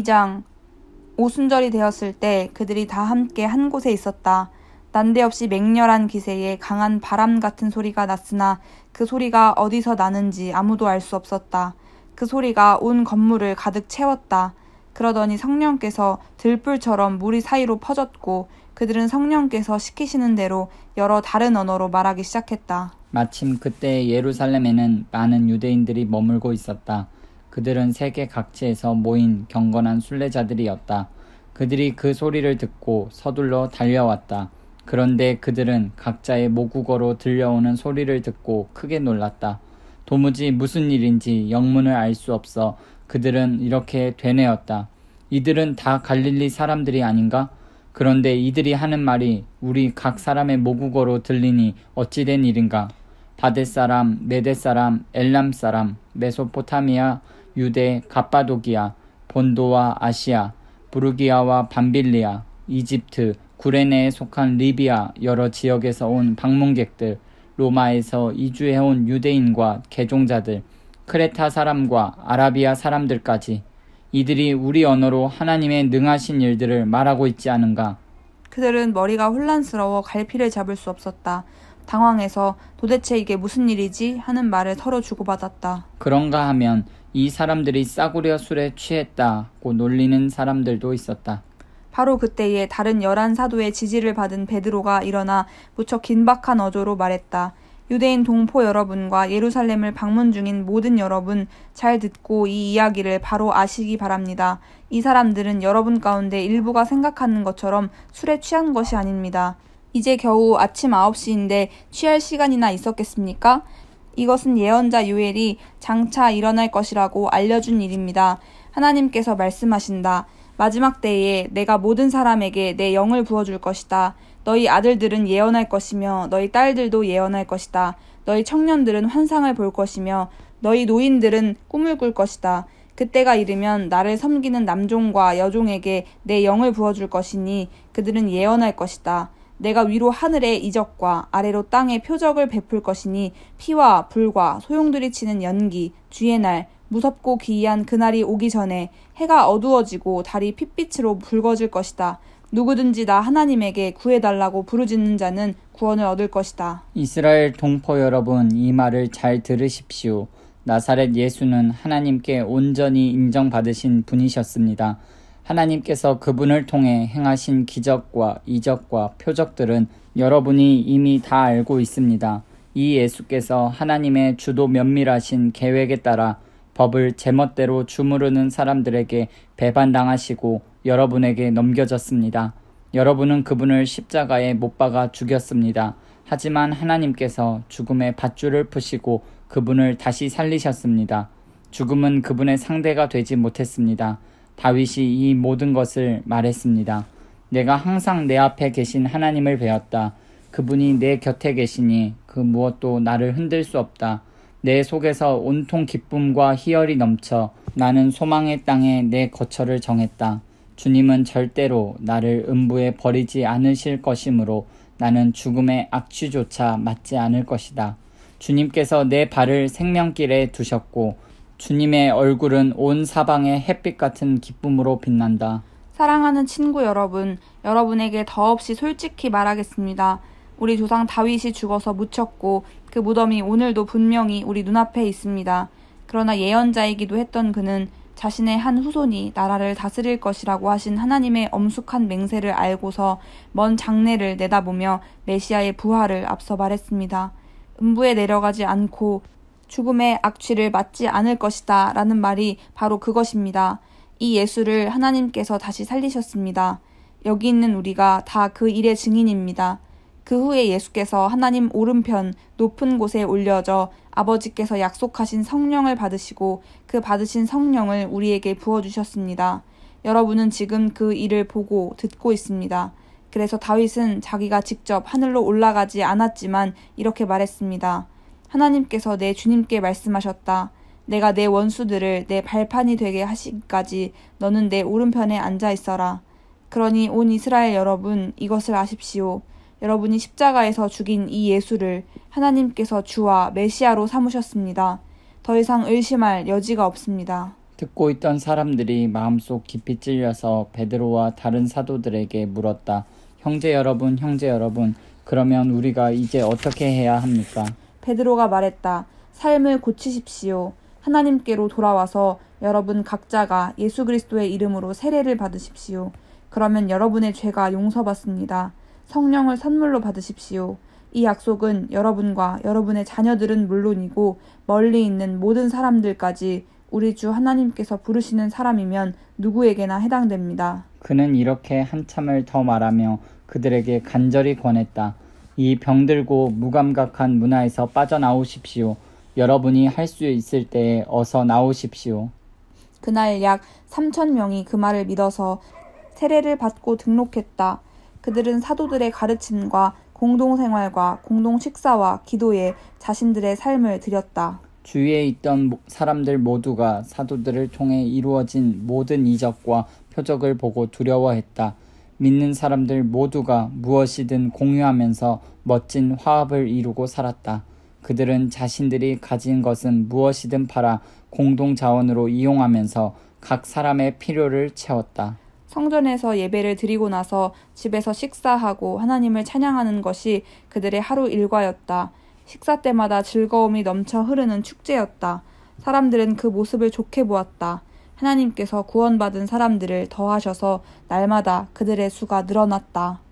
2장 오순절이 되었을 때 그들이 다 함께 한 곳에 있었다. 난데없이 맹렬한 기세에 강한 바람 같은 소리가 났으나 그 소리가 어디서 나는지 아무도 알 수 없었다. 그 소리가 온 건물을 가득 채웠다. 그러더니 성령께서 들불처럼 물이 사이로 퍼졌고 그들은 성령께서 시키시는 대로 여러 다른 언어로 말하기 시작했다. 마침 그때 예루살렘에는 많은 유대인들이 머물고 있었다. 그들은 세계 각지에서 모인 경건한 순례자들이었다. 그들이 그 소리를 듣고 서둘러 달려왔다. 그런데 그들은 각자의 모국어로 들려오는 소리를 듣고 크게 놀랐다. 도무지 무슨 일인지 영문을 알 수 없어 그들은 이렇게 되뇌었다. 이들은 다 갈릴리 사람들이 아닌가? 그런데 이들이 하는 말이 우리 각 사람의 모국어로 들리니 어찌된 일인가? 바데 사람, 메데 사람, 엘람 사람, 메소포타미아 유대, 갑바도기아, 본도와 아시아, 부르기아와 반빌리아, 이집트, 구레네에 속한 리비아 여러 지역에서 온 방문객들, 로마에서 이주해온 유대인과 개종자들, 크레타 사람과 아라비아 사람들까지 이들이 우리 언어로 하나님의 능하신 일들을 말하고 있지 않은가? 그들은 머리가 혼란스러워 갈피를 잡을 수 없었다. 당황해서 도대체 이게 무슨 일이지 하는 말을 서로 주고받았다. 그런가 하면 이 사람들이 싸구려 술에 취했다고 놀리는 사람들도 있었다. 바로 그때에 다른 열한 사도의 지지를 받은 베드로가 일어나 무척 긴박한 어조로 말했다. 유대인 동포 여러분과 예루살렘을 방문 중인 모든 여러분 잘 듣고 이 이야기를 바로 아시기 바랍니다. 이 사람들은 여러분 가운데 일부가 생각하는 것처럼 술에 취한 것이 아닙니다. 이제 겨우 아침 9시인데 취할 시간이나 있었겠습니까? 이것은 예언자 요엘이 장차 일어날 것이라고 알려준 일입니다. 하나님께서 말씀하신다. 마지막 때에 내가 모든 사람에게 내 영을 부어줄 것이다. 너희 아들들은 예언할 것이며 너희 딸들도 예언할 것이다. 너희 청년들은 환상을 볼 것이며 너희 노인들은 꿈을 꿀 것이다. 그때가 이르면 나를 섬기는 남종과 여종에게 내 영을 부어줄 것이니 그들은 예언할 것이다. 내가 위로 하늘에 이적과 아래로 땅에 표적을 베풀 것이니 피와 불과 소용돌이 치는 연기, 주의 날, 무섭고 기이한 그날이 오기 전에 해가 어두워지고 달이 핏빛으로 붉어질 것이다. 누구든지 나 하나님에게 구해달라고 부르짖는 자는 구원을 얻을 것이다. 이스라엘 동포 여러분, 이 말을 잘 들으십시오. 나사렛 예수는 하나님께 온전히 인정받으신 분이셨습니다. 하나님께서 그분을 통해 행하신 기적과 이적과 표적들은 여러분이 이미 다 알고 있습니다. 이 예수께서 하나님의 주도 면밀하신 계획에 따라 법을 제멋대로 주무르는 사람들에게 배반당하시고 여러분에게 넘겨졌습니다. 여러분은 그분을 십자가에 못 박아 죽였습니다. 하지만 하나님께서 죽음의 밧줄을 푸시고 그분을 다시 살리셨습니다. 죽음은 그분의 상대가 되지 못했습니다. 다윗이 이 모든 것을 말했습니다. 내가 항상 내 앞에 계신 하나님을 배웠다. 그분이 내 곁에 계시니 그 무엇도 나를 흔들 수 없다. 내 속에서 온통 기쁨과 희열이 넘쳐 나는 소망의 땅에 내 거처를 정했다. 주님은 절대로 나를 음부에 버리지 않으실 것이므로 나는 죽음의 악취조차 맞지 않을 것이다. 주님께서 내 발을 생명길에 두셨고 주님의 얼굴은 온 사방에 햇빛 같은 기쁨으로 빛난다. 사랑하는 친구 여러분, 여러분에게 더없이 솔직히 말하겠습니다. 우리 조상 다윗이 죽어서 묻혔고 그 무덤이 오늘도 분명히 우리 눈앞에 있습니다. 그러나 예언자이기도 했던 그는 자신의 한 후손이 나라를 다스릴 것이라고 하신 하나님의 엄숙한 맹세를 알고서 먼 장래를 내다보며 메시아의 부활을 앞서 말했습니다. 음부에 내려가지 않고 죽음의 악취를 맞지 않을 것이다 라는 말이 바로 그것입니다. 이 예수를 하나님께서 다시 살리셨습니다. 여기 있는 우리가 다 그 일의 증인입니다. 그 후에 예수께서 하나님 오른편 높은 곳에 올려져 아버지께서 약속하신 성령을 받으시고 그 받으신 성령을 우리에게 부어주셨습니다. 여러분은 지금 그 일을 보고 듣고 있습니다. 그래서 다윗은 자기가 직접 하늘로 올라가지 않았지만 이렇게 말했습니다. 하나님께서 내 주님께 말씀하셨다. 내가 내 원수들을 내 발판이 되게 하시기까지 너는 내 오른편에 앉아 있어라. 그러니 온 이스라엘 여러분 이것을 아십시오. 여러분이 십자가에서 죽인 이 예수를 하나님께서 주와 메시아로 삼으셨습니다. 더 이상 의심할 여지가 없습니다. 듣고 있던 사람들이 마음속 깊이 찔려서 베드로와 다른 사도들에게 물었다. 형제 여러분, 형제 여러분, 그러면 우리가 이제 어떻게 해야 합니까? 베드로가 말했다. 삶을 고치십시오. 하나님께로 돌아와서 여러분 각자가 예수 그리스도의 이름으로 세례를 받으십시오. 그러면 여러분의 죄가 용서받습니다. 성령을 선물로 받으십시오. 이 약속은 여러분과 여러분의 자녀들은 물론이고 멀리 있는 모든 사람들까지 우리 주 하나님께서 부르시는 사람이면 누구에게나 해당됩니다. 그는 이렇게 한참을 더 말하며 그들에게 간절히 권했다. 이 병들고 무감각한 문화에서 빠져나오십시오. 여러분이 할 수 있을 때에 어서 나오십시오. 그날 약 3천 명이 그 말을 믿어서 세례를 받고 등록했다. 그들은 사도들의 가르침과 공동생활과 공동식사와 기도에 자신들의 삶을 드렸다. 주위에 있던 사람들 모두가 사도들을 통해 이루어진 모든 이적과 표적을 보고 두려워했다. 믿는 사람들 모두가 무엇이든 공유하면서 멋진 화합을 이루고 살았다. 그들은 자신들이 가진 것은 무엇이든 팔아 공동 자원으로 이용하면서 각 사람의 필요를 채웠다. 성전에서 예배를 드리고 나서 집에서 식사하고 하나님을 찬양하는 것이 그들의 하루 일과였다. 식사 때마다 즐거움이 넘쳐 흐르는 축제였다. 사람들은 그 모습을 좋게 보았다. 하나님께서 구원받은 사람들을 더하셔서 날마다 그들의 수가 늘어났다.